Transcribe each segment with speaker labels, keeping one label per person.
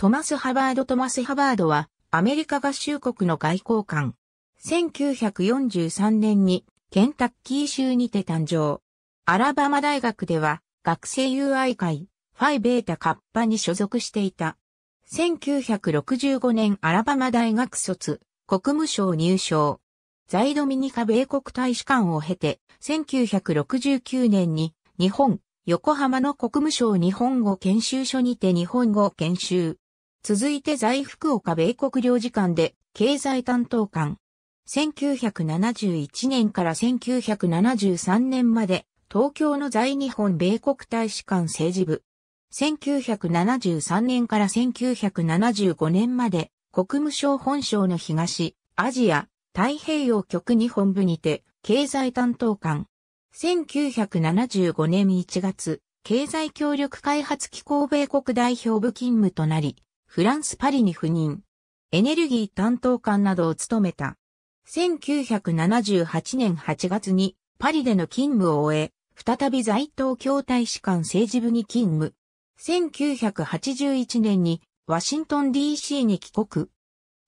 Speaker 1: トマス・ハバード・トマス・ハバードは、アメリカ合衆国の外交官。1943年に、ケンタッキー州にて誕生。アラバマ大学では、学生友愛会、ファイベータカッパに所属していた。1965年アラバマ大学卒、国務省入省。在ドミニカ米国大使館を経て、1969年に日本、横浜の国務省日本語研修所にて日本語研修。続いて在福岡米国領事館で経済担当官。1971年から1973年まで東京の在日本米国大使館政治部。1973年から1975年まで国務省本省の東、アジア、太平洋局日本部にて経済担当官。1975年1月、経済協力開発機構米国代表部勤務となり、フランス・パリに赴任。エネルギー担当官などを務めた。1978年8月にパリでの勤務を終え、再び在東京大使館政治部に勤務。1981年にワシントン DC に帰国。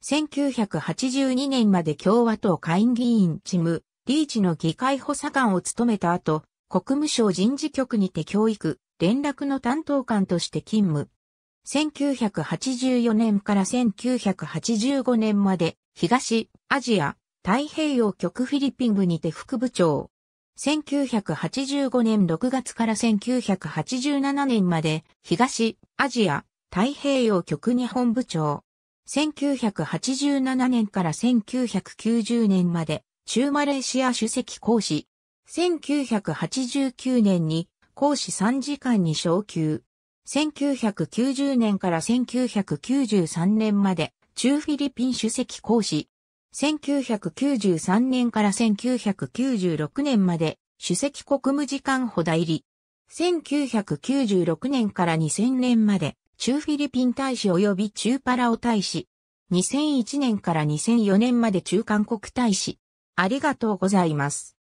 Speaker 1: 1982年まで共和党下院議員チム、リーチの議会補佐官を務めた後、国務省人事局にて教育、連絡の担当官として勤務。1984年から1985年まで東アジア太平洋局フィリピン部にて副部長。1985年6月から1987年まで東アジア太平洋局日本部長。1987年から1990年まで中マレーシア主席講師。1989年に講師3時間に昇級。1990年から1993年まで中フィリピン主席講師。1993年から1996年まで主席国務次官補代理。1996年から2000年まで中フィリピン大使及び中パラオ大使。2001年から2004年まで中韓国大使。ありがとうございます。